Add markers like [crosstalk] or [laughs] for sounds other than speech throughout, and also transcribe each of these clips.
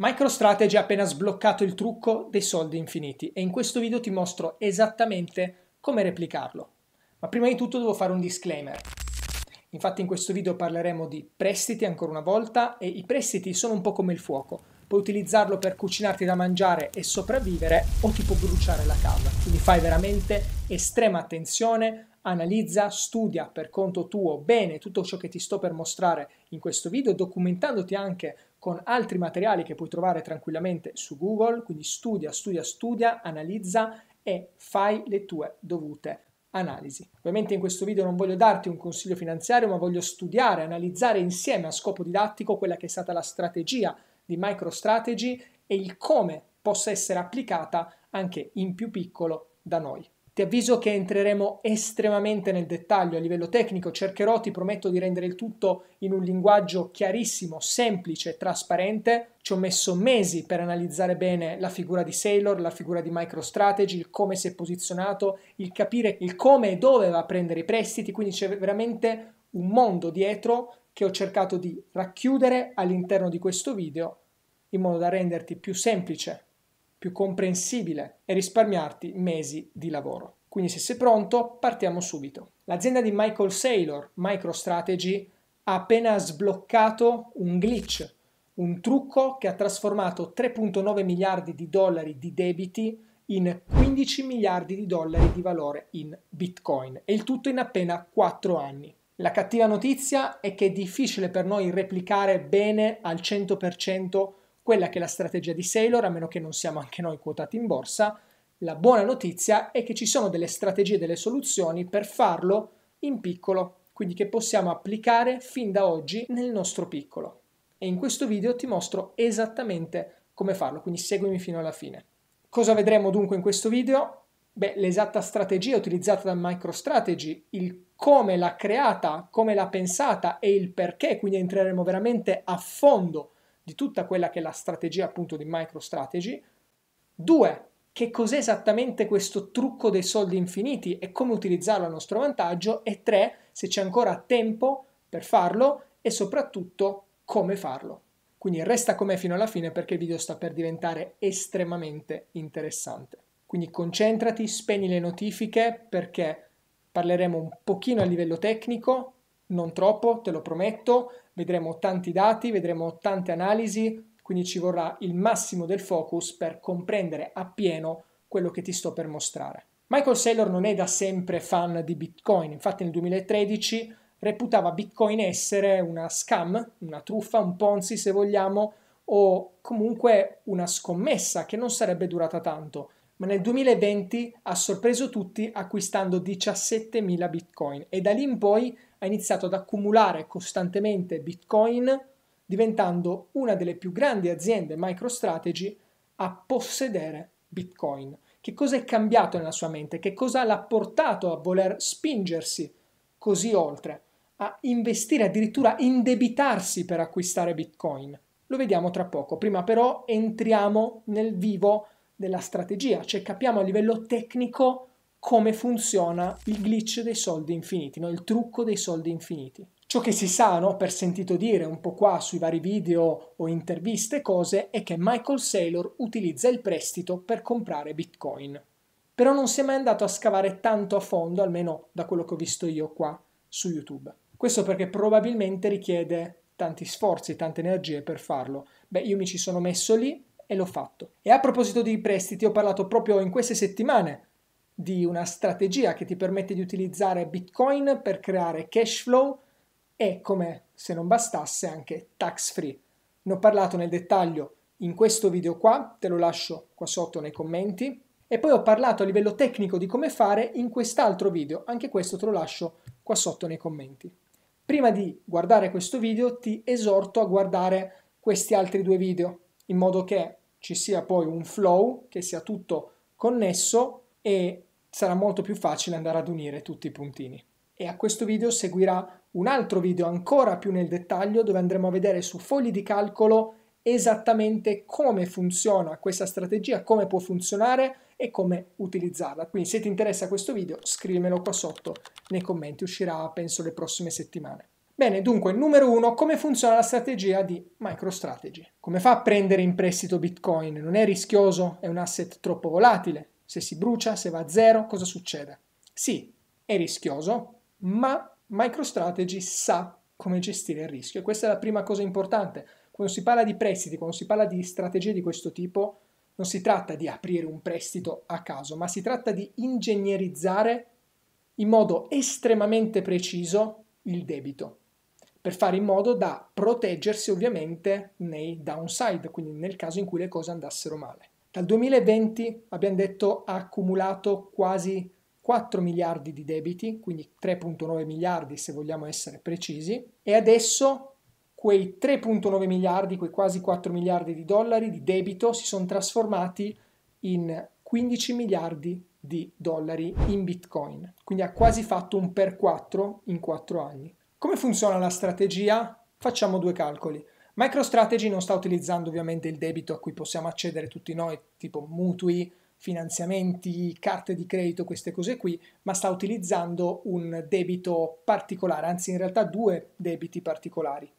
MicroStrategy ha appena sbloccato il trucco dei soldi infiniti e in questo video ti mostro esattamente come replicarlo. Ma prima di tutto devo fare un disclaimer. Infatti in questo video parleremo di prestiti ancora una volta e i prestiti sono un po' come il fuoco. Puoi utilizzarlo per cucinarti da mangiare e sopravvivere o ti può bruciare la casa. Quindi fai veramente estrema attenzione, analizza, studia per conto tuo bene tutto ciò che ti sto per mostrare in questo video, documentandoti anche con altri materiali che puoi trovare tranquillamente su Google, quindi studia, studia, studia, analizza e fai le tue dovute analisi. Ovviamente in questo video non voglio darti un consiglio finanziario, ma voglio studiare, analizzare insieme a scopo didattico quella che è stata la strategia di MicroStrategy e il come possa essere applicata anche in più piccolo da noi. Ti avviso che entreremo estremamente nel dettaglio a livello tecnico, cercherò, ti prometto, di rendere il tutto in un linguaggio chiarissimo, semplice, e trasparente. Ci ho messo mesi per analizzare bene la figura di Sailor, la figura di MicroStrategy, il come si è posizionato, il capire il come e dove va a prendere i prestiti, quindi c'è veramente un mondo dietro che ho cercato di racchiudere all'interno di questo video in modo da renderti più semplice più comprensibile e risparmiarti mesi di lavoro. Quindi se sei pronto, partiamo subito. L'azienda di Michael Saylor, MicroStrategy, ha appena sbloccato un glitch, un trucco che ha trasformato 3.9 miliardi di dollari di debiti in 15 miliardi di dollari di valore in Bitcoin e il tutto in appena 4 anni. La cattiva notizia è che è difficile per noi replicare bene al 100% quella che è la strategia di Sailor, a meno che non siamo anche noi quotati in borsa, la buona notizia è che ci sono delle strategie, delle soluzioni per farlo in piccolo, quindi che possiamo applicare fin da oggi nel nostro piccolo. E in questo video ti mostro esattamente come farlo, quindi seguimi fino alla fine. Cosa vedremo dunque in questo video? Beh, l'esatta strategia utilizzata da MicroStrategy, il come l'ha creata, come l'ha pensata e il perché, quindi entreremo veramente a fondo di tutta quella che è la strategia appunto di MicroStrategy. Due, che cos'è esattamente questo trucco dei soldi infiniti e come utilizzarlo a nostro vantaggio e tre, se c'è ancora tempo per farlo e soprattutto come farlo. Quindi resta con me fino alla fine perché il video sta per diventare estremamente interessante. Quindi concentrati, spegni le notifiche perché parleremo un pochino a livello tecnico, non troppo, te lo prometto, vedremo tanti dati, vedremo tante analisi, quindi ci vorrà il massimo del focus per comprendere appieno quello che ti sto per mostrare. Michael Saylor non è da sempre fan di Bitcoin, infatti nel 2013 reputava Bitcoin essere una scam, una truffa, un ponzi se vogliamo, o comunque una scommessa che non sarebbe durata tanto, ma nel 2020 ha sorpreso tutti acquistando 17.000 bitcoin e da lì in poi ha iniziato ad accumulare costantemente bitcoin diventando una delle più grandi aziende MicroStrategy a possedere Bitcoin. Che cosa è cambiato nella sua mente? Che cosa l'ha portato a voler spingersi così oltre, a investire, addirittura indebitarsi per acquistare Bitcoin? Lo vediamo tra poco. Prima però entriamo nel vivo della strategia, cioè capiamo a livello tecnico come funziona il glitch dei soldi infiniti, no? il trucco dei soldi infiniti. Ciò che si sa, no, per sentito dire un po' qua sui vari video o interviste, cose, è che Michael Saylor utilizza il prestito per comprare Bitcoin. Però non si è mai andato a scavare tanto a fondo, almeno da quello che ho visto io qua su YouTube. Questo perché probabilmente richiede tanti sforzi, tante energie per farlo. Beh, io mi ci sono messo lì e l'ho fatto. E a proposito di prestiti, ho parlato proprio in queste settimane di una strategia che ti permette di utilizzare Bitcoin per creare cash flow e, come se non bastasse, anche tax free. Ne ho parlato nel dettaglio in questo video qua, te lo lascio qua sotto nei commenti. E poi ho parlato a livello tecnico di come fare in quest'altro video, anche questo te lo lascio qua sotto nei commenti. Prima di guardare questo video ti esorto a guardare questi altri due video, in modo che ci sia poi un flow, che sia tutto connesso e sarà molto più facile andare ad unire tutti i puntini. E a questo video seguirà un altro video ancora più nel dettaglio dove andremo a vedere su fogli di calcolo esattamente come funziona questa strategia, come può funzionare e come utilizzarla. Quindi se ti interessa questo video scrivimelo qua sotto nei commenti, uscirà penso le prossime settimane. Bene, dunque, numero uno, come funziona la strategia di MicroStrategy? Come fa a prendere in prestito Bitcoin? Non è rischioso? È un asset troppo volatile? Se si brucia, se va a zero, cosa succede? Sì, è rischioso, ma MicroStrategy sa come gestire il rischio e questa è la prima cosa importante. Quando si parla di prestiti, quando si parla di strategie di questo tipo, non si tratta di aprire un prestito a caso, ma si tratta di ingegnerizzare in modo estremamente preciso il debito, per fare in modo da proteggersi ovviamente nei downside, quindi nel caso in cui le cose andassero male. Dal 2020 abbiamo detto ha accumulato quasi 4 miliardi di debiti, quindi 3.9 miliardi se vogliamo essere precisi, e adesso quei 3.9 miliardi, quei quasi 4 miliardi di dollari di debito si sono trasformati in 15 miliardi di dollari in Bitcoin, quindi ha quasi fatto un per 4 in 4 anni. Come funziona la strategia? Facciamo due calcoli. MicroStrategy non sta utilizzando ovviamente il debito a cui possiamo accedere tutti noi, tipo mutui, finanziamenti, carte di credito, queste cose qui, ma sta utilizzando un debito particolare, anzi in realtà due debiti particolari,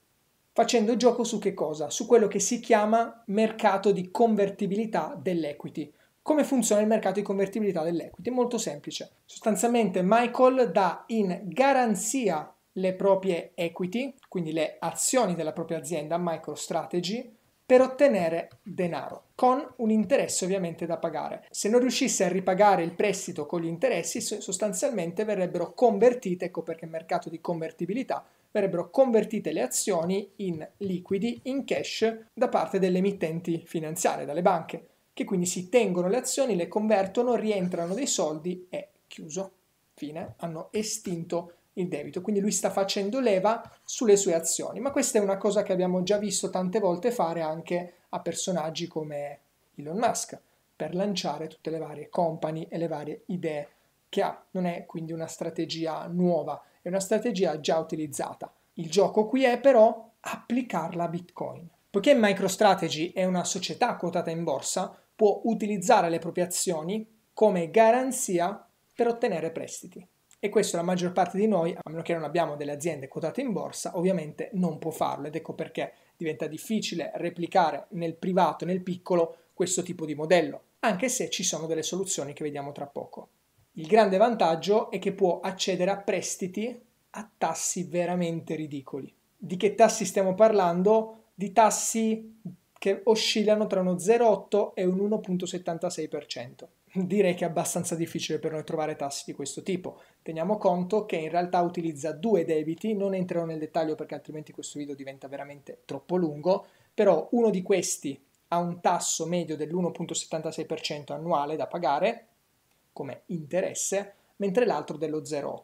facendo gioco su che cosa? Su quello che si chiama mercato di convertibilità dell'equity. Come funziona il mercato di convertibilità dell'equity? molto semplice. Sostanzialmente Michael dà in garanzia le proprie equity, quindi le azioni della propria azienda MicroStrategy, per ottenere denaro, con un interesse ovviamente da pagare. Se non riuscisse a ripagare il prestito con gli interessi, sostanzialmente verrebbero convertite, ecco perché è mercato di convertibilità, verrebbero convertite le azioni in liquidi, in cash, da parte delle emittenti finanziarie, dalle banche, che quindi si tengono le azioni, le convertono, rientrano dei soldi e chiuso. Fine, hanno estinto il debito, quindi lui sta facendo leva sulle sue azioni, ma questa è una cosa che abbiamo già visto tante volte fare anche a personaggi come Elon Musk per lanciare tutte le varie company e le varie idee che ha. Non è quindi una strategia nuova, è una strategia già utilizzata. Il gioco qui è però applicarla a Bitcoin. Poiché MicroStrategy è una società quotata in borsa, può utilizzare le proprie azioni come garanzia per ottenere prestiti. E questo la maggior parte di noi, a meno che non abbiamo delle aziende quotate in borsa, ovviamente non può farlo ed ecco perché diventa difficile replicare nel privato, nel piccolo, questo tipo di modello, anche se ci sono delle soluzioni che vediamo tra poco. Il grande vantaggio è che può accedere a prestiti a tassi veramente ridicoli. Di che tassi stiamo parlando? Di tassi che oscillano tra uno 0,8 e un 1,76%. Direi che è abbastanza difficile per noi trovare tassi di questo tipo. Teniamo conto che in realtà utilizza due debiti, non entrerò nel dettaglio perché altrimenti questo video diventa veramente troppo lungo, però uno di questi ha un tasso medio dell'1.76% annuale da pagare come interesse, mentre l'altro dello 0,8.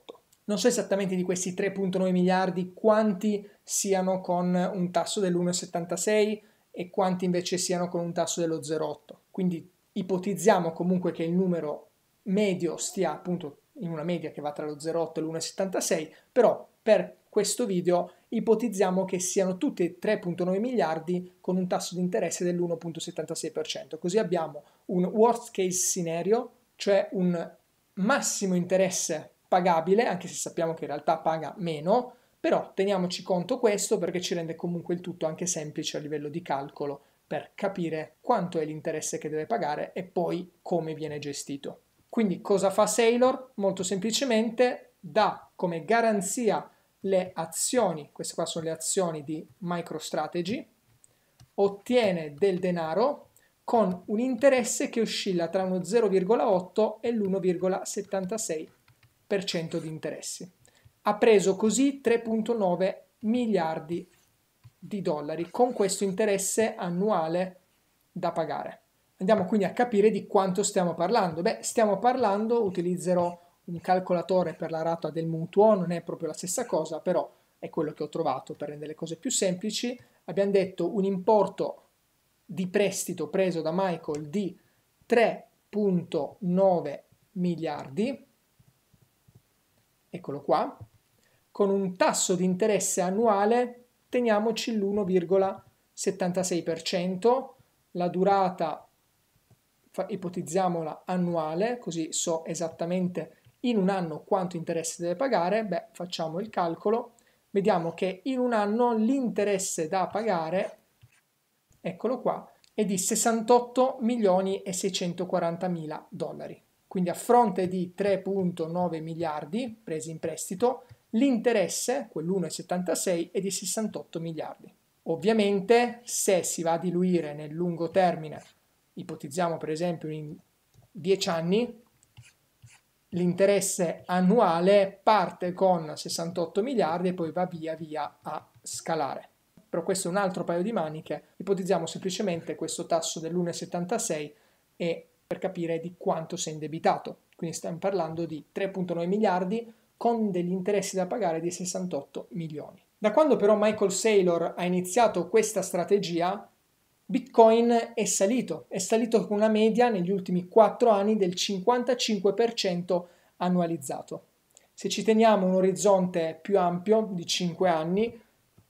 Non so esattamente di questi 3.9 miliardi quanti siano con un tasso dell'1,76 e quanti invece siano con un tasso dello 0,8. Quindi ipotizziamo comunque che il numero medio stia appunto in una media che va tra lo 0,8 e l'1,76, però per questo video ipotizziamo che siano tutti 3,9 miliardi con un tasso di interesse dell'1,76%. Così abbiamo un worst case scenario, cioè un massimo interesse pagabile, anche se sappiamo che in realtà paga meno, però teniamoci conto questo perché ci rende comunque il tutto anche semplice a livello di calcolo per capire quanto è l'interesse che deve pagare e poi come viene gestito. Quindi cosa fa Sailor? Molto semplicemente dà come garanzia le azioni, queste qua sono le azioni di MicroStrategy, ottiene del denaro con un interesse che oscilla tra uno 0,8 e l'1,76% di interessi. Ha preso così 3,9 miliardi di dollari con questo interesse annuale da pagare. Andiamo quindi a capire di quanto stiamo parlando. Beh, stiamo parlando, utilizzerò un calcolatore per la rata del mutuo, non è proprio la stessa cosa, però è quello che ho trovato per rendere le cose più semplici. Abbiamo detto un importo di prestito preso da Michael di 3.9 miliardi, eccolo qua, con un tasso di interesse annuale teniamoci l'1,76%, la durata ipotizziamola annuale, così so esattamente in un anno quanto interesse deve pagare, beh, facciamo il calcolo, vediamo che in un anno l'interesse da pagare, eccolo qua, è di 68 milioni e 640 mila dollari. Quindi a fronte di 3.9 miliardi presi in prestito, l'interesse, quell'1,76, è di 68 miliardi. Ovviamente se si va a diluire nel lungo termine ipotizziamo per esempio in 10 anni, l'interesse annuale parte con 68 miliardi e poi va via via a scalare. Però questo è un altro paio di maniche, ipotizziamo semplicemente questo tasso dell'1,76 e per capire di quanto si è indebitato. Quindi stiamo parlando di 3,9 miliardi con degli interessi da pagare di 68 milioni. Da quando però Michael Saylor ha iniziato questa strategia, Bitcoin è salito, è salito con una media negli ultimi 4 anni del 55% annualizzato. Se ci teniamo un orizzonte più ampio di 5 anni,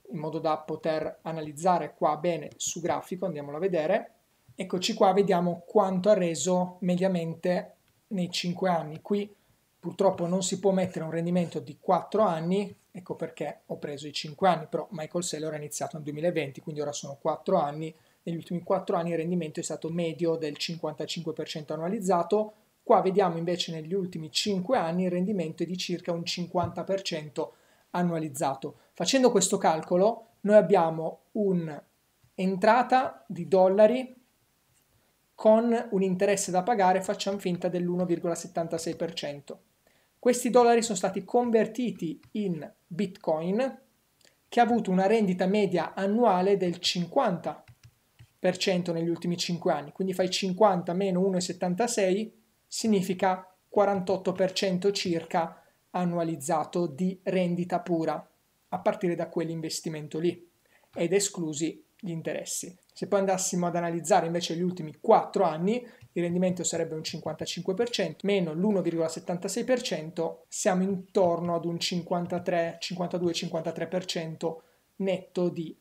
in modo da poter analizzare qua bene su grafico, andiamolo a vedere, eccoci qua, vediamo quanto ha reso mediamente nei 5 anni. Qui purtroppo non si può mettere un rendimento di 4 anni, ecco perché ho preso i 5 anni, però Michael Saylor ha iniziato nel 2020, quindi ora sono 4 anni, negli ultimi 4 anni il rendimento è stato medio del 55% annualizzato, qua vediamo invece negli ultimi 5 anni il rendimento è di circa un 50% annualizzato. Facendo questo calcolo noi abbiamo un'entrata di dollari con un interesse da pagare facciamo finta dell'1,76%. Questi dollari sono stati convertiti in bitcoin che ha avuto una rendita media annuale del 50% negli ultimi 5 anni, quindi fai 50 meno 1,76 significa 48% circa annualizzato di rendita pura a partire da quell'investimento lì ed esclusi gli interessi. Se poi andassimo ad analizzare invece gli ultimi 4 anni, il rendimento sarebbe un 55%, meno l'1,76%, siamo intorno ad un 53, 52-53% netto di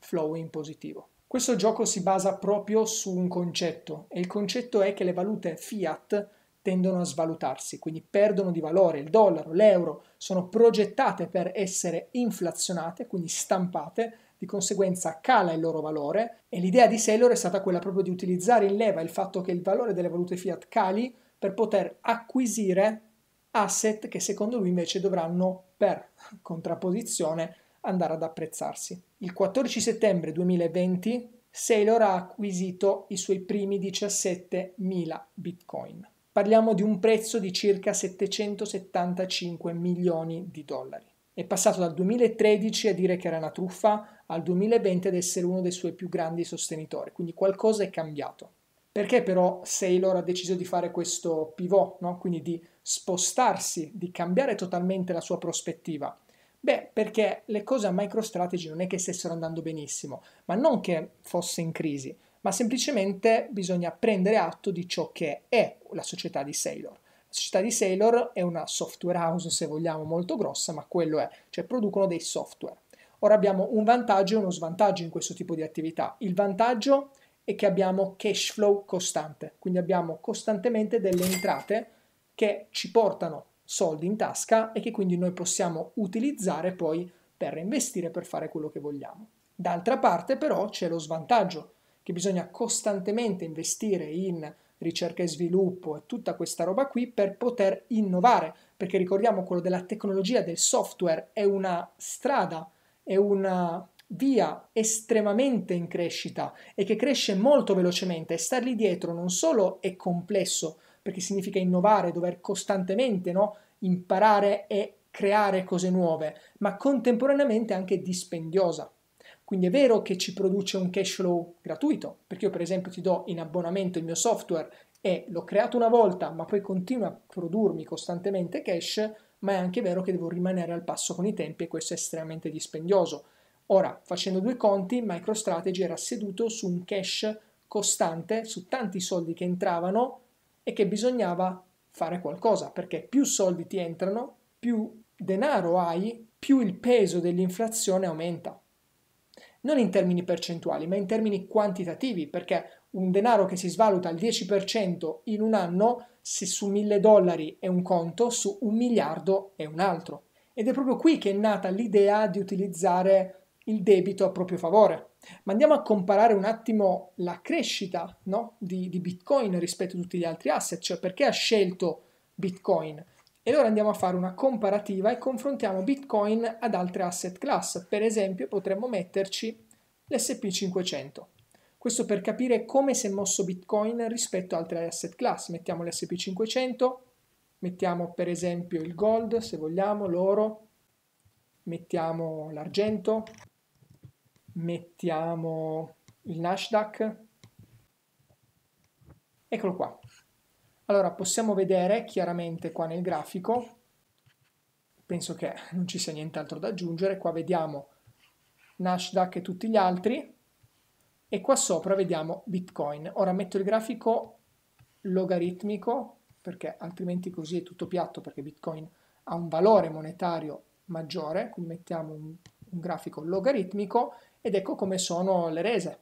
flow in positivo. Questo gioco si basa proprio su un concetto e il concetto è che le valute fiat tendono a svalutarsi, quindi perdono di valore. Il dollaro, l'euro sono progettate per essere inflazionate, quindi stampate, di conseguenza cala il loro valore e l'idea di Saylor è stata quella proprio di utilizzare in leva il fatto che il valore delle valute fiat cali per poter acquisire asset che secondo lui invece dovranno per contrapposizione andare ad apprezzarsi. Il 14 settembre 2020 Sailor ha acquisito i suoi primi 17.000 bitcoin. Parliamo di un prezzo di circa 775 milioni di dollari. È passato dal 2013 a dire che era una truffa al 2020 ad essere uno dei suoi più grandi sostenitori, quindi qualcosa è cambiato. Perché però Sailor ha deciso di fare questo pivot, no? quindi di spostarsi, di cambiare totalmente la sua prospettiva? Beh, perché le cose a MicroStrategy non è che stessero andando benissimo, ma non che fosse in crisi, ma semplicemente bisogna prendere atto di ciò che è la società di Sailor. La società di Sailor è una software house, se vogliamo, molto grossa, ma quello è, cioè producono dei software. Ora abbiamo un vantaggio e uno svantaggio in questo tipo di attività. Il vantaggio è che abbiamo cash flow costante, quindi abbiamo costantemente delle entrate che ci portano soldi in tasca e che quindi noi possiamo utilizzare poi per investire, per fare quello che vogliamo. D'altra parte però c'è lo svantaggio che bisogna costantemente investire in ricerca e sviluppo e tutta questa roba qui per poter innovare, perché ricordiamo quello della tecnologia, del software, è una strada, è una via estremamente in crescita e che cresce molto velocemente e star lì dietro non solo è complesso, perché significa innovare, dover costantemente no, imparare e creare cose nuove, ma contemporaneamente anche dispendiosa. Quindi è vero che ci produce un cash flow gratuito, perché io per esempio ti do in abbonamento il mio software e l'ho creato una volta, ma poi continua a produrmi costantemente cash, ma è anche vero che devo rimanere al passo con i tempi e questo è estremamente dispendioso. Ora, facendo due conti, MicroStrategy era seduto su un cash costante, su tanti soldi che entravano e che bisognava fare qualcosa perché più soldi ti entrano, più denaro hai, più il peso dell'inflazione aumenta. Non in termini percentuali, ma in termini quantitativi, perché un denaro che si svaluta al 10% in un anno, se su mille dollari è un conto, su un miliardo è un altro. Ed è proprio qui che è nata l'idea di utilizzare il debito a proprio favore. Ma andiamo a comparare un attimo la crescita no? di, di, Bitcoin rispetto a tutti gli altri asset, cioè perché ha scelto Bitcoin. E allora andiamo a fare una comparativa e confrontiamo Bitcoin ad altre asset class. Per esempio potremmo metterci l'SP500. Questo per capire come si è mosso Bitcoin rispetto ad altre asset class. Mettiamo l'SP500, mettiamo per esempio il gold se vogliamo, l'oro, mettiamo l'argento, mettiamo il Nasdaq. Eccolo qua. Allora possiamo vedere chiaramente qua nel grafico, penso che non ci sia nient'altro da aggiungere, qua vediamo Nasdaq e tutti gli altri e qua sopra vediamo Bitcoin. Ora metto il grafico logaritmico perché altrimenti così è tutto piatto perché Bitcoin ha un valore monetario maggiore, quindi mettiamo un, un grafico logaritmico ed ecco come sono le rese.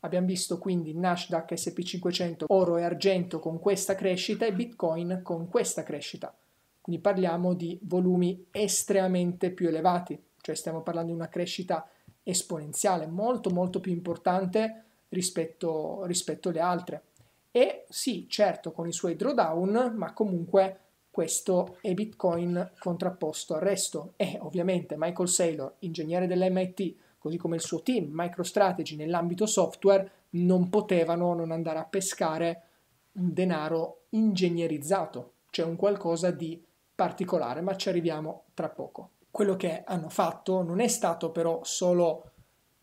Abbiamo visto quindi Nasdaq SP500 oro e argento con questa crescita e Bitcoin con questa crescita. Quindi parliamo di volumi estremamente più elevati, cioè stiamo parlando di una crescita esponenziale molto molto più importante rispetto, rispetto alle altre. E sì, certo con i suoi drawdown, ma comunque questo è Bitcoin contrapposto al resto. E ovviamente Michael Saylor, ingegnere dell'MIT, così come il suo team MicroStrategy nell'ambito software, non potevano non andare a pescare un denaro ingegnerizzato, cioè un qualcosa di particolare, ma ci arriviamo tra poco. Quello che hanno fatto non è stato però solo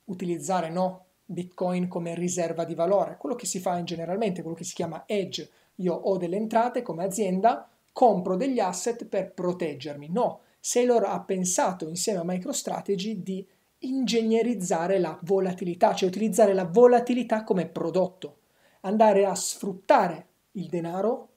utilizzare no, Bitcoin come riserva di valore, quello che si fa in generalmente, quello che si chiama edge. Io ho delle entrate come azienda, compro degli asset per proteggermi. No, Saylor ha pensato insieme a MicroStrategy di ingegnerizzare la volatilità, cioè utilizzare la volatilità come prodotto, andare a sfruttare il denaro,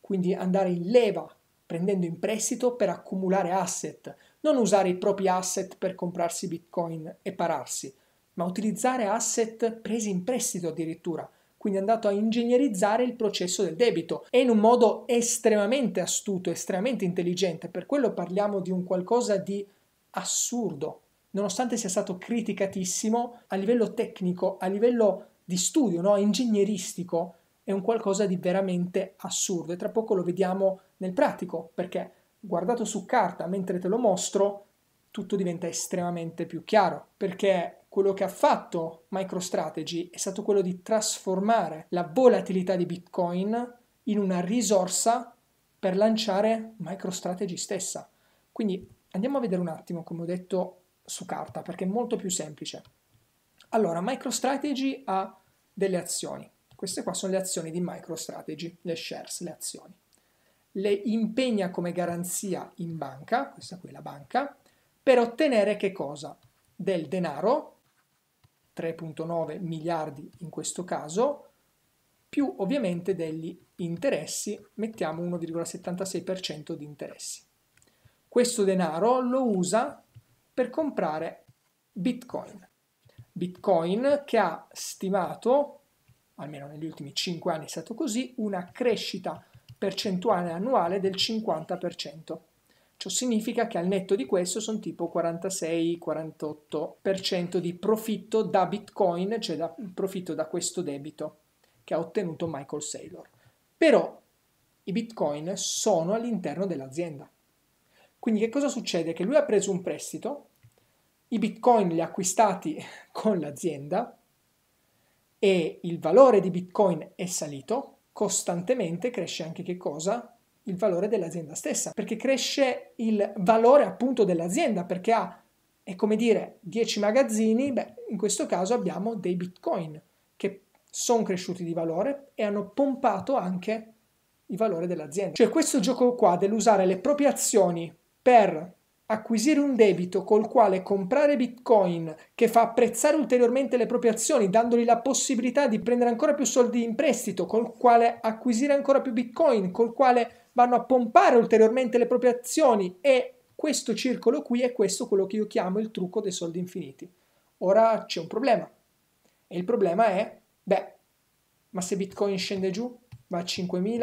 quindi andare in leva prendendo in prestito per accumulare asset, non usare i propri asset per comprarsi bitcoin e pararsi, ma utilizzare asset presi in prestito addirittura, quindi è andato a ingegnerizzare il processo del debito e in un modo estremamente astuto, estremamente intelligente, per quello parliamo di un qualcosa di assurdo, nonostante sia stato criticatissimo a livello tecnico, a livello di studio, no? ingegneristico, è un qualcosa di veramente assurdo e tra poco lo vediamo nel pratico, perché guardato su carta mentre te lo mostro, tutto diventa estremamente più chiaro, perché quello che ha fatto MicroStrategy è stato quello di trasformare la volatilità di Bitcoin in una risorsa per lanciare MicroStrategy stessa. Quindi andiamo a vedere un attimo, come ho detto, su carta perché è molto più semplice. Allora, MicroStrategy ha delle azioni. Queste qua sono le azioni di MicroStrategy, le shares, le azioni. Le impegna come garanzia in banca, questa qui è la banca, per ottenere che cosa? Del denaro, 3.9 miliardi in questo caso, più ovviamente degli interessi, mettiamo 1,76% di interessi. Questo denaro lo usa per comprare Bitcoin. Bitcoin che ha stimato, almeno negli ultimi 5 anni è stato così, una crescita percentuale annuale del 50%. Ciò significa che al netto di questo sono tipo 46-48% di profitto da Bitcoin, cioè da profitto da questo debito che ha ottenuto Michael Saylor. Però i Bitcoin sono all'interno dell'azienda. Quindi che cosa succede? Che lui ha preso un prestito, i bitcoin li ha acquistati [laughs] con l'azienda e il valore di bitcoin è salito, costantemente cresce anche che cosa? Il valore dell'azienda stessa, perché cresce il valore appunto dell'azienda, perché ha, è come dire, 10 magazzini, beh, in questo caso abbiamo dei bitcoin che sono cresciuti di valore e hanno pompato anche il valore dell'azienda. Cioè questo gioco qua dell'usare le proprie azioni per acquisire un debito col quale comprare bitcoin che fa apprezzare ulteriormente le proprie azioni dandogli la possibilità di prendere ancora più soldi in prestito col quale acquisire ancora più bitcoin col quale vanno a pompare ulteriormente le proprie azioni e questo circolo qui è questo quello che io chiamo il trucco dei soldi infiniti ora c'è un problema e il problema è beh ma se bitcoin scende giù va a 5.000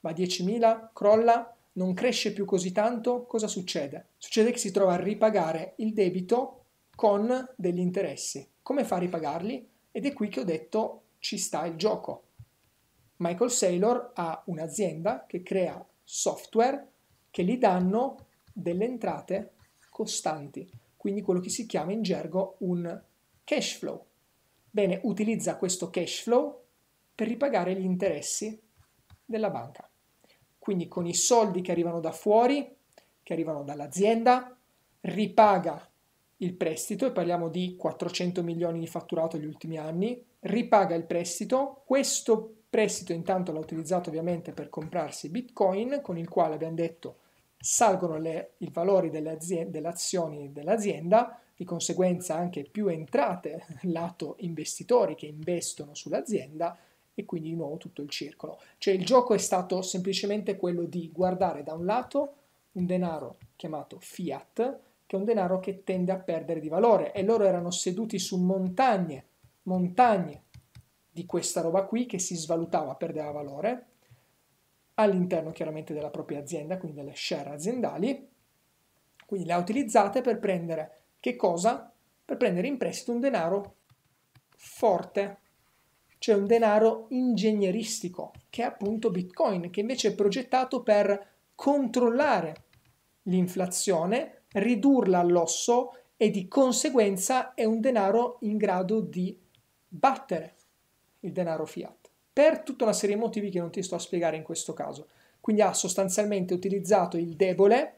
va a 10.000 crolla non cresce più così tanto, cosa succede? Succede che si trova a ripagare il debito con degli interessi. Come fa a ripagarli? Ed è qui che ho detto ci sta il gioco. Michael Saylor ha un'azienda che crea software che gli danno delle entrate costanti, quindi quello che si chiama in gergo un cash flow. Bene, utilizza questo cash flow per ripagare gli interessi della banca. Quindi con i soldi che arrivano da fuori, che arrivano dall'azienda, ripaga il prestito, e parliamo di 400 milioni di fatturato negli ultimi anni, ripaga il prestito, questo prestito intanto l'ha utilizzato ovviamente per comprarsi bitcoin, con il quale abbiamo detto salgono le, i valori delle, aziende, delle azioni dell'azienda, di conseguenza anche più entrate [laughs] lato investitori che investono sull'azienda, e quindi di nuovo tutto il circolo. Cioè il gioco è stato semplicemente quello di guardare da un lato un denaro chiamato fiat, che è un denaro che tende a perdere di valore e loro erano seduti su montagne, montagne di questa roba qui che si svalutava, perdeva valore, all'interno chiaramente della propria azienda, quindi delle share aziendali, quindi le ha utilizzate per prendere che cosa? Per prendere in prestito un denaro forte, cioè un denaro ingegneristico, che è appunto Bitcoin, che invece è progettato per controllare l'inflazione, ridurla all'osso e di conseguenza è un denaro in grado di battere il denaro fiat, per tutta una serie di motivi che non ti sto a spiegare in questo caso. Quindi ha sostanzialmente utilizzato il debole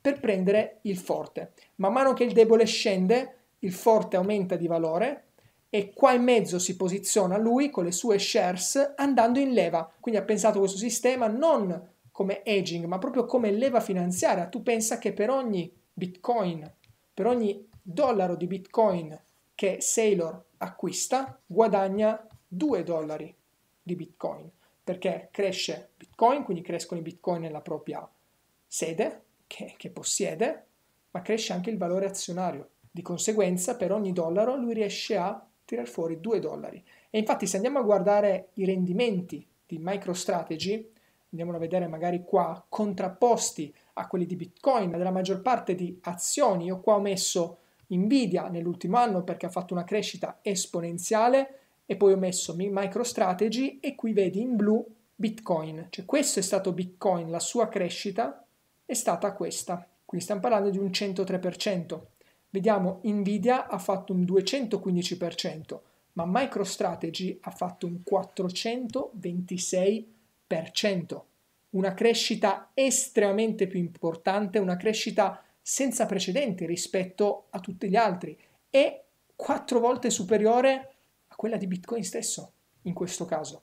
per prendere il forte. Man mano che il debole scende, il forte aumenta di valore e qua in mezzo si posiziona lui con le sue shares andando in leva. Quindi ha pensato questo sistema non come aging, ma proprio come leva finanziaria. Tu pensa che per ogni bitcoin, per ogni dollaro di bitcoin che Sailor acquista, guadagna 2 dollari di bitcoin, perché cresce bitcoin, quindi crescono i bitcoin nella propria sede che, che possiede, ma cresce anche il valore azionario. Di conseguenza, per ogni dollaro lui riesce a tirare fuori 2 dollari. E infatti se andiamo a guardare i rendimenti di MicroStrategy, andiamolo a vedere magari qua, contrapposti a quelli di Bitcoin, della maggior parte di azioni, io qua ho messo Nvidia nell'ultimo anno perché ha fatto una crescita esponenziale e poi ho messo MicroStrategy e qui vedi in blu Bitcoin, cioè questo è stato Bitcoin, la sua crescita è stata questa, quindi stiamo parlando di un 103%. Vediamo Nvidia ha fatto un 215%, ma MicroStrategy ha fatto un 426%, una crescita estremamente più importante, una crescita senza precedenti rispetto a tutti gli altri e quattro volte superiore a quella di Bitcoin stesso in questo caso.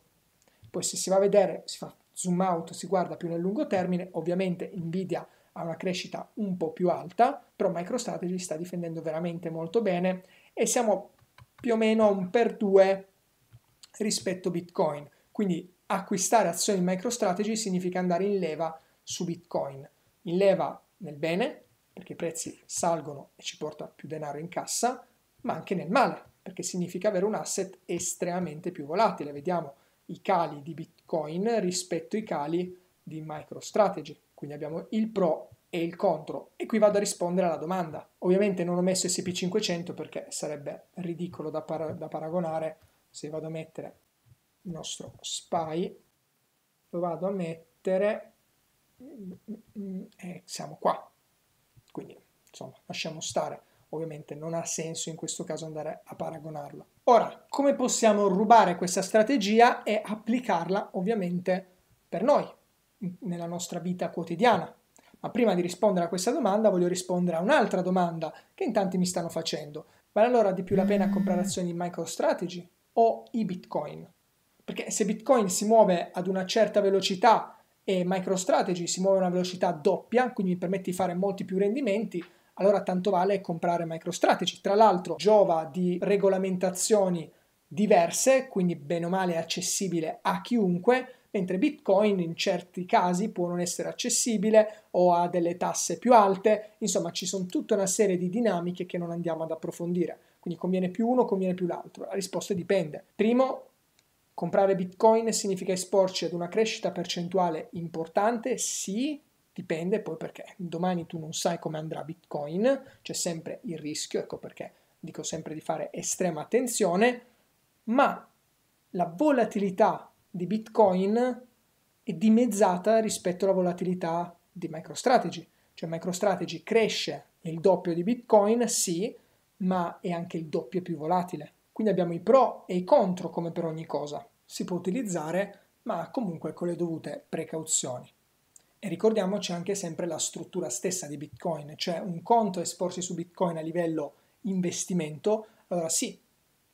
Poi se si va a vedere, si fa zoom out, si guarda più nel lungo termine, ovviamente Nvidia ha una crescita un po' più alta, però MicroStrategy sta difendendo veramente molto bene e siamo più o meno a un per due rispetto a Bitcoin. Quindi acquistare azioni di MicroStrategy significa andare in leva su Bitcoin. In leva nel bene, perché i prezzi salgono e ci porta più denaro in cassa, ma anche nel male, perché significa avere un asset estremamente più volatile. Vediamo i cali di Bitcoin rispetto ai cali di MicroStrategy. Quindi abbiamo il pro e il contro e qui vado a rispondere alla domanda. Ovviamente non ho messo SP500 perché sarebbe ridicolo da, para da paragonare se vado a mettere il nostro spy, lo vado a mettere e eh, siamo qua. Quindi insomma lasciamo stare ovviamente non ha senso in questo caso andare a paragonarla. Ora, come possiamo rubare questa strategia e applicarla ovviamente per noi, nella nostra vita quotidiana. Ma prima di rispondere a questa domanda voglio rispondere a un'altra domanda che in tanti mi stanno facendo. Vale allora di più la pena comprare mm. azioni in MicroStrategy o i Bitcoin? Perché se Bitcoin si muove ad una certa velocità e MicroStrategy si muove a una velocità doppia, quindi mi permette di fare molti più rendimenti, allora tanto vale comprare MicroStrategy. Tra l'altro giova di regolamentazioni diverse, quindi bene o male è accessibile a chiunque, mentre Bitcoin in certi casi può non essere accessibile o ha delle tasse più alte, insomma ci sono tutta una serie di dinamiche che non andiamo ad approfondire. Quindi conviene più uno, conviene più l'altro? La risposta dipende. Primo, comprare Bitcoin significa esporci ad una crescita percentuale importante? Sì, dipende poi perché domani tu non sai come andrà Bitcoin, c'è sempre il rischio, ecco perché dico sempre di fare estrema attenzione, ma la volatilità di Bitcoin è dimezzata rispetto alla volatilità di MicroStrategy. Cioè MicroStrategy cresce il doppio di Bitcoin, sì, ma è anche il doppio più volatile. Quindi abbiamo i pro e i contro come per ogni cosa. Si può utilizzare, ma comunque con le dovute precauzioni. E ricordiamoci anche sempre la struttura stessa di Bitcoin, cioè un conto esporsi su Bitcoin a livello investimento, allora sì,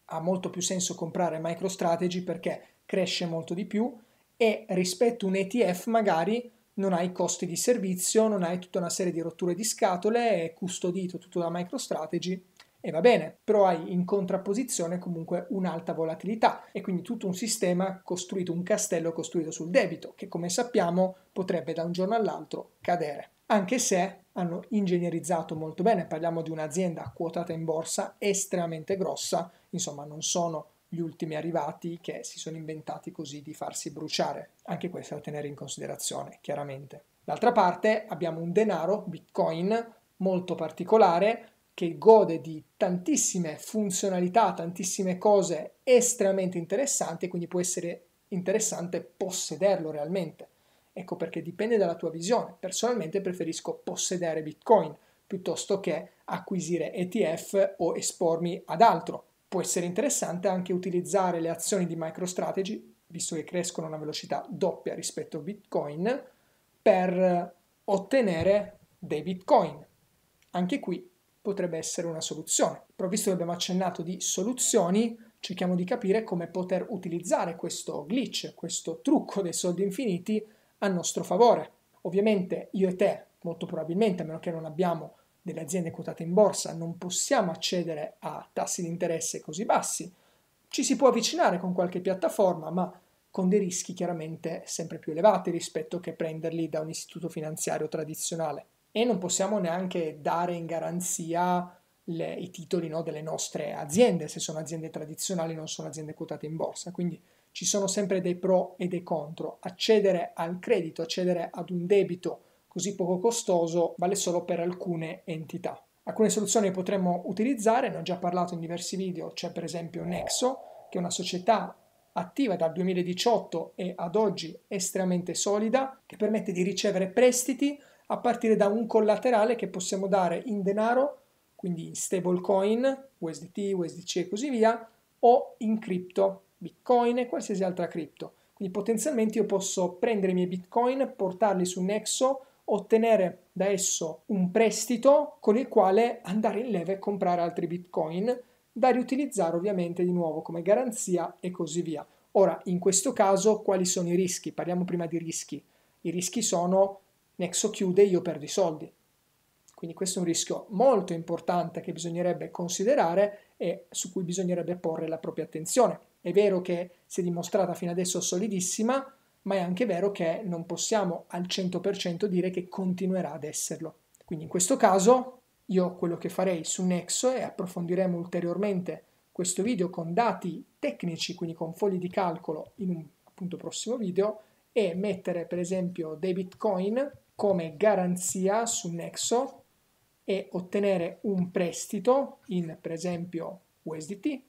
ha molto più senso comprare MicroStrategy perché cresce molto di più e rispetto a un ETF magari non hai costi di servizio, non hai tutta una serie di rotture di scatole, è custodito tutto da MicroStrategy e va bene, però hai in contrapposizione comunque un'alta volatilità e quindi tutto un sistema costruito, un castello costruito sul debito che come sappiamo potrebbe da un giorno all'altro cadere. Anche se hanno ingegnerizzato molto bene, parliamo di un'azienda quotata in borsa estremamente grossa, insomma non sono gli ultimi arrivati che si sono inventati così di farsi bruciare. Anche questo da tenere in considerazione, chiaramente. D'altra parte abbiamo un denaro, Bitcoin, molto particolare che gode di tantissime funzionalità, tantissime cose estremamente interessanti quindi può essere interessante possederlo realmente. Ecco perché dipende dalla tua visione. Personalmente preferisco possedere Bitcoin piuttosto che acquisire ETF o espormi ad altro Può essere interessante anche utilizzare le azioni di MicroStrategy, visto che crescono a una velocità doppia rispetto a Bitcoin, per ottenere dei Bitcoin. Anche qui potrebbe essere una soluzione. Però visto che abbiamo accennato di soluzioni, cerchiamo di capire come poter utilizzare questo glitch, questo trucco dei soldi infiniti a nostro favore. Ovviamente io e te, molto probabilmente, a meno che non abbiamo delle aziende quotate in borsa non possiamo accedere a tassi di interesse così bassi. Ci si può avvicinare con qualche piattaforma, ma con dei rischi chiaramente sempre più elevati rispetto che prenderli da un istituto finanziario tradizionale. E non possiamo neanche dare in garanzia le, i titoli no, delle nostre aziende, se sono aziende tradizionali, non sono aziende quotate in borsa. Quindi ci sono sempre dei pro e dei contro. Accedere al credito, accedere ad un debito così poco costoso vale solo per alcune entità. Alcune soluzioni potremmo utilizzare, ne ho già parlato in diversi video, c'è per esempio Nexo, che è una società attiva dal 2018 e ad oggi estremamente solida, che permette di ricevere prestiti a partire da un collaterale che possiamo dare in denaro, quindi in stablecoin, USDT, USDC e così via, o in cripto, bitcoin e qualsiasi altra cripto. Quindi potenzialmente io posso prendere i miei bitcoin, portarli su Nexo, ottenere da esso un prestito con il quale andare in leva e comprare altri bitcoin da riutilizzare ovviamente di nuovo come garanzia e così via. Ora, in questo caso, quali sono i rischi? Parliamo prima di rischi. I rischi sono Nexo chiude, io perdo i soldi. Quindi questo è un rischio molto importante che bisognerebbe considerare e su cui bisognerebbe porre la propria attenzione. È vero che si è dimostrata fino adesso solidissima, ma è anche vero che non possiamo al 100% dire che continuerà ad esserlo. Quindi in questo caso io quello che farei su Nexo e approfondiremo ulteriormente questo video con dati tecnici, quindi con fogli di calcolo in un appunto, prossimo video è mettere per esempio dei bitcoin come garanzia su Nexo e ottenere un prestito in per esempio USDT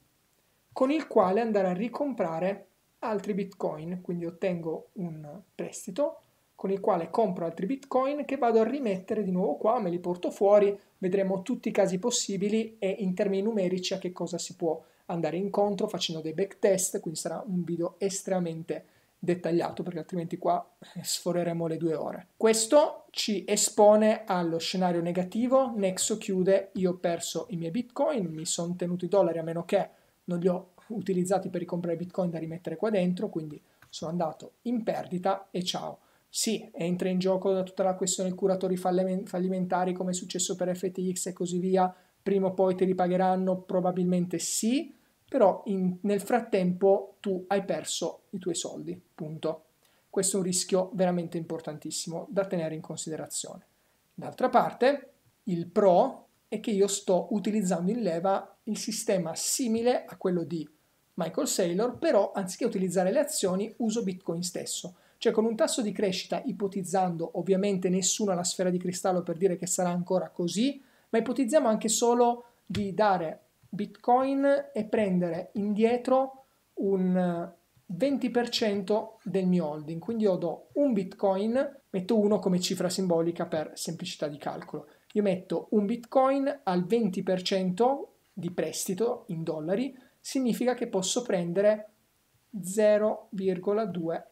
con il quale andare a ricomprare altri bitcoin, quindi ottengo un prestito con il quale compro altri bitcoin che vado a rimettere di nuovo qua, me li porto fuori, vedremo tutti i casi possibili e in termini numerici a che cosa si può andare incontro facendo dei backtest, quindi sarà un video estremamente dettagliato perché altrimenti qua eh, sforeremo le due ore. Questo ci espone allo scenario negativo, Nexo chiude, io ho perso i miei bitcoin, mi sono tenuto i dollari a meno che non li ho utilizzati per ricomprare bitcoin da rimettere qua dentro, quindi sono andato in perdita e ciao. Sì, entra in gioco tutta la questione dei curatori fallimentari come è successo per FTX e così via, prima o poi ti ripagheranno? Probabilmente sì, però in, nel frattempo tu hai perso i tuoi soldi, punto. Questo è un rischio veramente importantissimo da tenere in considerazione. D'altra parte, il pro è che io sto utilizzando in leva il sistema simile a quello di Michael Saylor, però anziché utilizzare le azioni uso Bitcoin stesso, cioè con un tasso di crescita ipotizzando ovviamente nessuno alla sfera di cristallo per dire che sarà ancora così, ma ipotizziamo anche solo di dare Bitcoin e prendere indietro un 20% eh, del mio holding, quindi io do un Bitcoin, metto uno come cifra simbolica per semplicità di calcolo. Io metto un Bitcoin al 20% di prestito in dollari significa che posso prendere 0,2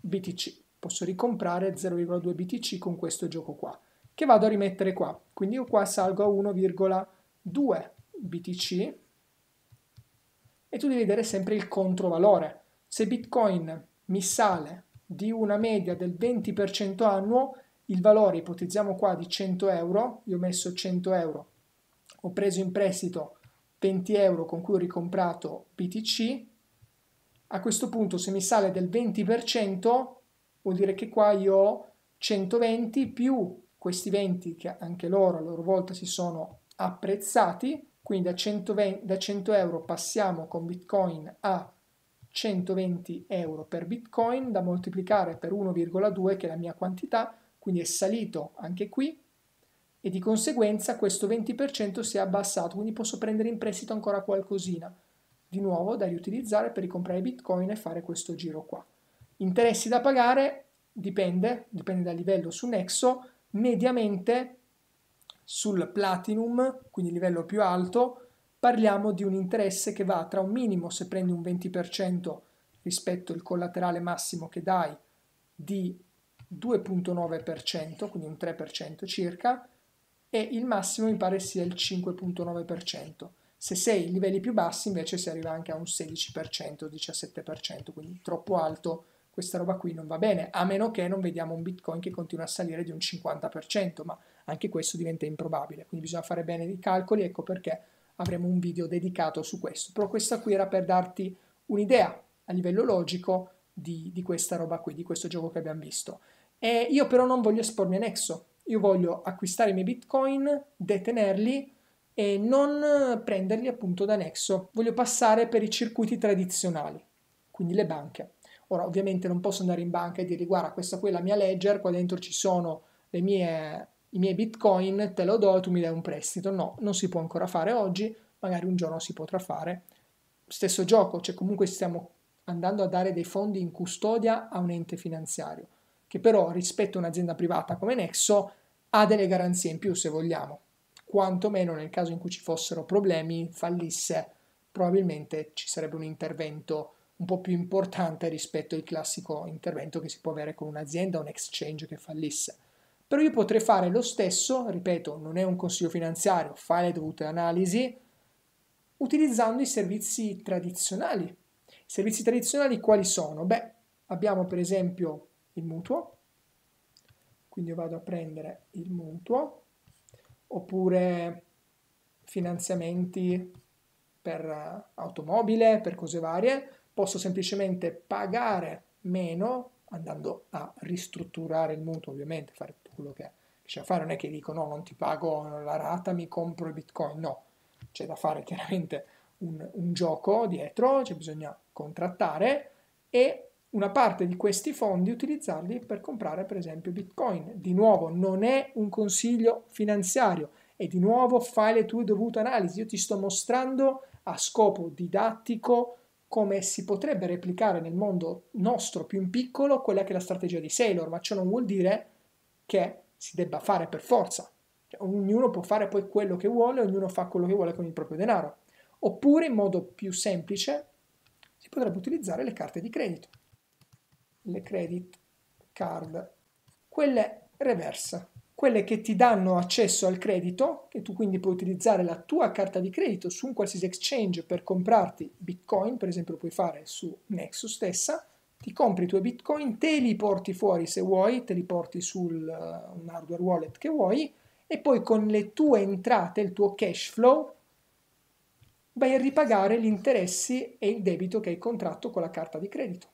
BTC. Posso ricomprare 0,2 BTC con questo gioco qua, che vado a rimettere qua. Quindi io qua salgo a 1,2 BTC e tu devi vedere sempre il controvalore. Se Bitcoin mi sale di una media del 20% annuo, il valore ipotizziamo qua di 100 euro, io ho messo 100 euro, ho preso in prestito 20 euro con cui ho ricomprato BTC, a questo punto se mi sale del 20% vuol dire che qua io ho 120 più questi 20 che anche loro a loro volta si sono apprezzati, quindi da 120, da 100 euro passiamo con Bitcoin a 120 euro per Bitcoin da moltiplicare per 1,2 che è la mia quantità, quindi è salito anche qui e di conseguenza questo 20% si è abbassato, quindi posso prendere in prestito ancora qualcosina, di nuovo da riutilizzare per ricomprare bitcoin e fare questo giro qua. Interessi da pagare dipende, dipende dal livello su Nexo, mediamente sul platinum, quindi livello più alto, parliamo di un interesse che va tra un minimo se prendi un 20% rispetto al collaterale massimo che dai di 2.9%, quindi un 3% circa, e il massimo mi pare sia il 5.9%. Se sei i livelli più bassi invece si arriva anche a un 16%, 17%, quindi troppo alto questa roba qui non va bene, a meno che non vediamo un Bitcoin che continua a salire di un 50%, ma anche questo diventa improbabile, quindi bisogna fare bene i calcoli, ecco perché avremo un video dedicato su questo. Però questa qui era per darti un'idea a livello logico di, di questa roba qui, di questo gioco che abbiamo visto. E io però non voglio espormi a Nexo, io voglio acquistare i miei bitcoin, detenerli e non prenderli appunto da Nexo. Voglio passare per i circuiti tradizionali, quindi le banche. Ora ovviamente non posso andare in banca e dire guarda questa qui è la mia ledger, qua dentro ci sono mie, i miei bitcoin, te lo do e tu mi dai un prestito. No, non si può ancora fare oggi, magari un giorno si potrà fare. Stesso gioco, cioè comunque stiamo andando a dare dei fondi in custodia a un ente finanziario che però rispetto a un'azienda privata come Nexo ha delle garanzie in più se vogliamo, quantomeno nel caso in cui ci fossero problemi, fallisse, probabilmente ci sarebbe un intervento un po' più importante rispetto al classico intervento che si può avere con un'azienda o un exchange che fallisse. Però io potrei fare lo stesso, ripeto, non è un consiglio finanziario, fai le dovute analisi, utilizzando i servizi tradizionali. I servizi tradizionali quali sono? Beh, abbiamo per esempio il mutuo, quindi io vado a prendere il mutuo, oppure finanziamenti per eh, automobile, per cose varie, posso semplicemente pagare meno andando a ristrutturare il mutuo, ovviamente, fare tutto quello che c'è da fare, non è che dico no, non ti pago la rata, mi compro i bitcoin, no, c'è da fare chiaramente un, un gioco dietro, cioè bisogna contrattare e una parte di questi fondi utilizzarli per comprare per esempio Bitcoin. Di nuovo non è un consiglio finanziario e di nuovo fai le tue dovute analisi. Io ti sto mostrando a scopo didattico come si potrebbe replicare nel mondo nostro più in piccolo quella che è la strategia di Sailor, ma ciò non vuol dire che si debba fare per forza. Cioè, ognuno può fare poi quello che vuole, ognuno fa quello che vuole con il proprio denaro. Oppure in modo più semplice si potrebbe utilizzare le carte di credito le credit card, quelle reverse, quelle che ti danno accesso al credito, che tu quindi puoi utilizzare la tua carta di credito su un qualsiasi exchange per comprarti bitcoin, per esempio puoi fare su Nexus stessa, ti compri i tuoi bitcoin, te li porti fuori se vuoi, te li porti su uh, eh, un hardware wallet che vuoi e poi con le tue entrate, il tuo cash flow, vai a ripagare gli interessi e il debito che hai contratto con la carta di credito.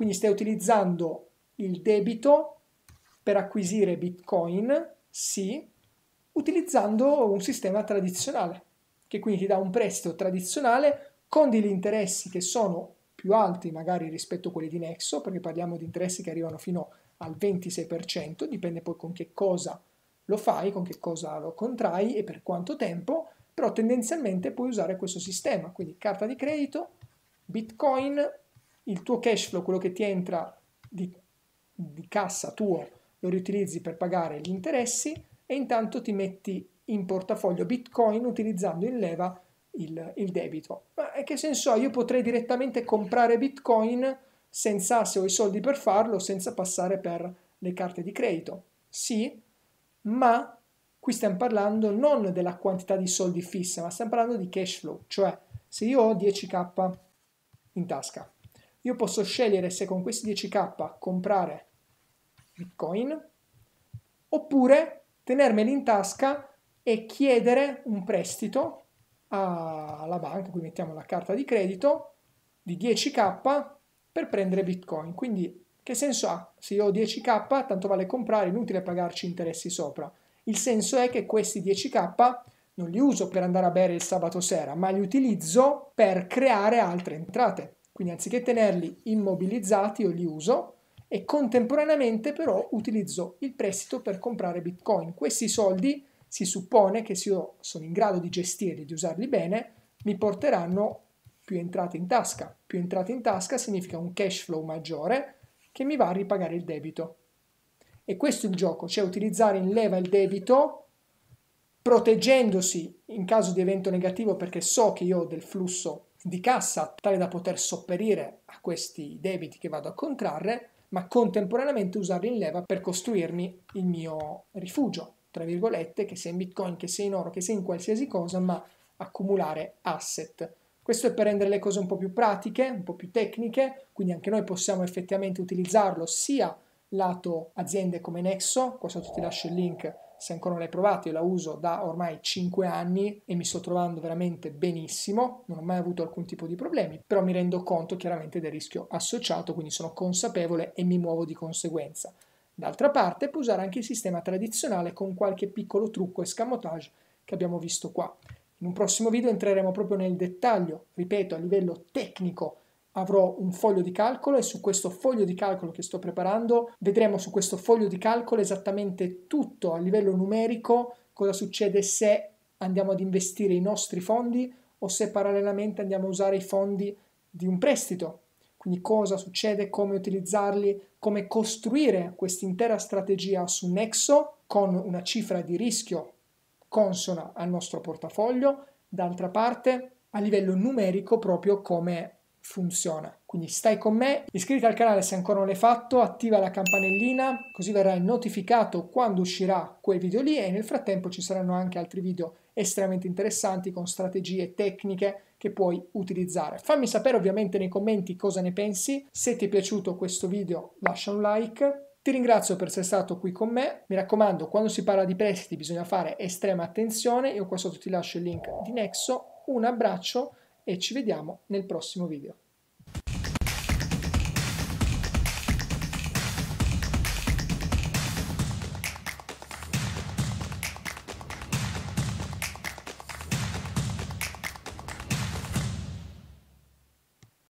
Quindi stai utilizzando il debito per acquisire bitcoin, sì, utilizzando un sistema tradizionale, che quindi ti dà un prestito tradizionale con degli interessi che sono più alti magari rispetto a quelli di Nexo, perché parliamo di interessi che arrivano fino al 26%, dipende poi con che cosa lo fai, con che cosa lo contrai e per quanto tempo, però tendenzialmente puoi usare questo sistema, quindi carta di credito, bitcoin il tuo cash flow, quello che ti entra di, di cassa tuo, lo riutilizzi per pagare gli interessi e intanto ti metti in portafoglio Bitcoin utilizzando in leva il, il debito. Ma che senso ha? Io potrei direttamente comprare Bitcoin senza, se ho i soldi per farlo, senza passare per le carte di credito. Sì, ma qui stiamo parlando non della quantità di soldi fissa, ma stiamo parlando di cash flow, cioè se io ho 10k in tasca io posso scegliere se con questi 10k comprare bitcoin oppure tenermeli in tasca e chiedere un prestito alla banca, qui mettiamo la carta di credito di 10k per prendere bitcoin. Quindi che senso ha? Se io ho 10k, tanto vale comprare, inutile pagarci interessi sopra. Il senso è che questi 10k non li uso per andare a bere il sabato sera, ma li utilizzo per creare altre entrate. Quindi anziché tenerli immobilizzati io li uso e contemporaneamente però utilizzo il prestito per comprare bitcoin. Questi soldi si suppone che se io sono in grado di gestirli, di usarli bene, mi porteranno più entrate in tasca. Più entrate in tasca significa un cash flow maggiore che mi va a ripagare il debito. E questo è il gioco, cioè utilizzare in leva il debito proteggendosi in caso di evento negativo perché so che io ho del flusso di cassa tale da poter sopperire a questi debiti che vado a contrarre, ma contemporaneamente usarli in leva per costruirmi il mio rifugio, tra virgolette, che sia in bitcoin, che sia in oro, che sia in qualsiasi cosa, ma accumulare asset. Questo è per rendere le cose un po' più pratiche, un po' più tecniche, quindi anche noi possiamo effettivamente utilizzarlo sia lato aziende come Nexo, qua sotto ti lascio il link se ancora non l'hai provato, io la uso da ormai 5 anni e mi sto trovando veramente benissimo, non ho mai avuto alcun tipo di problemi, però mi rendo conto chiaramente del rischio associato, quindi sono consapevole e mi muovo di conseguenza. D'altra parte puoi usare anche il sistema tradizionale con qualche piccolo trucco escamotage che abbiamo visto qua. In un prossimo video entreremo proprio nel dettaglio, ripeto, a livello tecnico avrò un foglio di calcolo e su questo foglio di calcolo che sto preparando vedremo su questo foglio di calcolo esattamente tutto a livello numerico cosa succede se andiamo ad investire i nostri fondi o se parallelamente andiamo a usare i fondi di un prestito. Quindi cosa succede, come utilizzarli, come costruire quest'intera strategia su Nexo con una cifra di rischio consona al nostro portafoglio, d'altra parte a livello numerico proprio come funziona. Quindi stai con me, iscriviti al canale se ancora non l'hai fatto, attiva la campanellina così verrai notificato quando uscirà quel video lì e nel frattempo ci saranno anche altri video estremamente interessanti con strategie tecniche che puoi utilizzare. Fammi sapere ovviamente nei commenti cosa ne pensi, se ti è piaciuto questo video lascia un like ti ringrazio per essere stato qui con me. Mi raccomando, quando si parla di prestiti bisogna fare estrema attenzione. Io qua sotto ti lascio il link di Nexo. Un abbraccio e ci vediamo nel prossimo video.